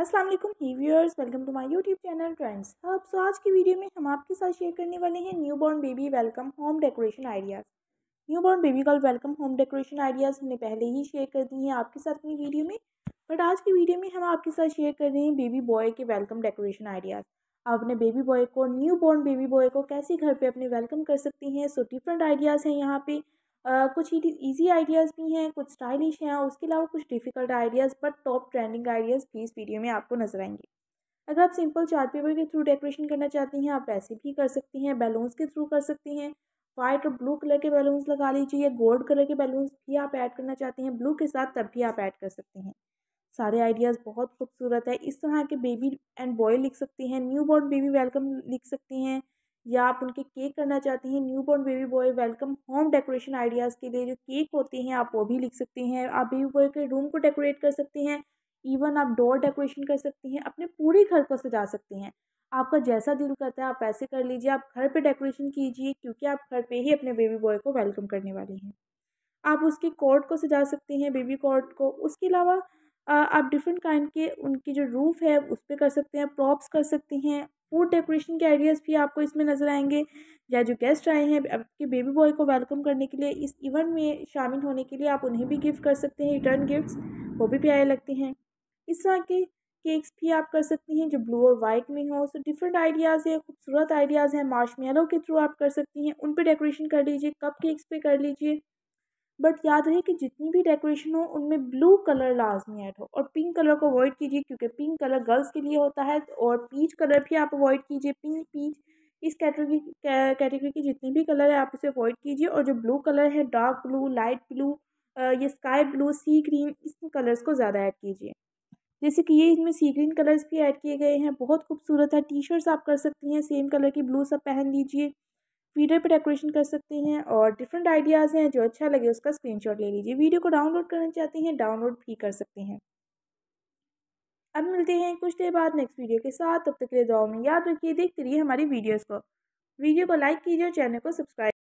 अस्सलाम वालेकुम hi viewers welcome to my YouTube channel Friends Hub so आज की वीडियो में हम आपके साथ शेयर करने वाले हैं new born baby welcome home decoration ideas new born baby का वेलकम होम डेकोरेशन आइडियाज़ हमने पहले ही शेयर कर दी हैं आपके साथ अपनी वीडियो में बट आज की वीडियो में हम आपके साथ शेयर कर रहे हैं बेबी बॉय के वेलकम डेकोरेशन आइडियाज़ आप अपने बेबी बॉय को न्यू बॉर्न बेबी बॉय को कैसे घर पर अपने वेलकम कर सकते हैं सो डिफरेंट आइडियाज़ हैं यहाँ पर कुछ ईजी आइडियाज़ भी हैं कुछ स्टाइलिश हैं और उसके अलावा कुछ difficult ideas but top trending ideas भी इस वीडियो में आपको नजर आएंगे अगर आप सिंपल चार्ट पेपर के थ्रू डेकोरेशन करना चाहती हैं आप वैसे भी कर सकती हैं बैलून्स के थ्रू कर सकती हैं वाइट और ब्लू कलर के बैलून्स लगा लीजिए या गोल्ड कलर के बैलून्स भी आप ऐड करना चाहते हैं ब्लू के साथ तब भी आप ऐड कर सकते हैं सारे आइडियाज़ बहुत खूबसूरत है इस तरह के बेबी एंड बॉय लिख सकते हैं न्यू बॉर्न बेबी वेलकम लिख सकते हैं या आप उनके केक करना चाहती हैं new born baby boy welcome home decoration ideas के लिए जो केक होते हैं आप वो भी लिख सकते हैं आप बेबी बॉय के रूम को डेकोरेट कर सकते हैं इवन आप डोर डेकोरेशन कर सकते हैं अपने पूरे घर को सजा सकते हैं आपका जैसा दिल करता है आप वैसे कर लीजिए आप घर पर डेकोरेशन कीजिए क्योंकि आप घर पर ही अपने बेबी बॉय को वेलकम करने वाले हैं आप उसके कोर्ट को सजा सकते हैं बेबी कोर्ट को उसके अलावा आप डिफरेंट काइंड के उनकी जो रूफ़ है उस पर कर सकते हैं प्रॉप्स कर सकते हैं फूड डेकोरेशन के आइडियाज़ भी आपको इसमें नज़र आएंगे या जो गेस्ट आए हैं आपके बेबी बॉय को वेलकम करने के लिए इस इवेंट में शामिल होने के लिए आप उन्हें भी गिफ्ट कर सकते हैं रिटर्न गिफ्ट्स वो भी प्यारे लगते हैं इस तरह के केक्स भी आप कर सकती हैं जो ब्लू और वाइट में हो सो डिफरेंट आइडियाज़ हैं खूबसूरत आइडियाज़ हैं मार्शमेलो के थ्रू आप कर सकती हैं उन पर डेकोरेशन कर लीजिए कप केक्स पे कर लीजिए बट याद रहे कि जितनी भी डेकोरेशन हो उनमें ब्लू कलर लाजमी ऐड हो और पिंक कलर को अवॉइड कीजिए क्योंकि पिंक कलर गर्ल्स के लिए होता है और पीच कलर भी आप अवॉइड कीजिए पिंक पीच इस कैटेगरी कैटेगरी के जितने भी कलर है आप इसे अवॉइड कीजिए और जो ब्लू कलर है डार्क ब्लू लाइट ब्लू ये स्काई ब्लू सी ग्रीन इस कलर्स को ज़्यादा ऐड कीजिए जैसे कि ये इसमें सी ग्रीन कलर्स भी ऐड किए गए हैं बहुत खूबसूरत है टी शर्ट्स आप कर सकती हैं सेम कलर की ब्लू सब पहन लीजिए फीडर पे डेकोरेशन कर सकते हैं और डिफरेंट आइडियाज़ हैं जो अच्छा लगे उसका स्क्रीनशॉट ले लीजिए वीडियो को डाउनलोड करना चाहते हैं डाउनलोड भी कर सकते हैं अब मिलते हैं कुछ देर बाद नेक्स्ट वीडियो के साथ तब तक के लिए में याद रखिए देखते रहिए हमारी वीडियोज़ को वीडियो को लाइक कीजिए और चैनल को सब्सक्राइब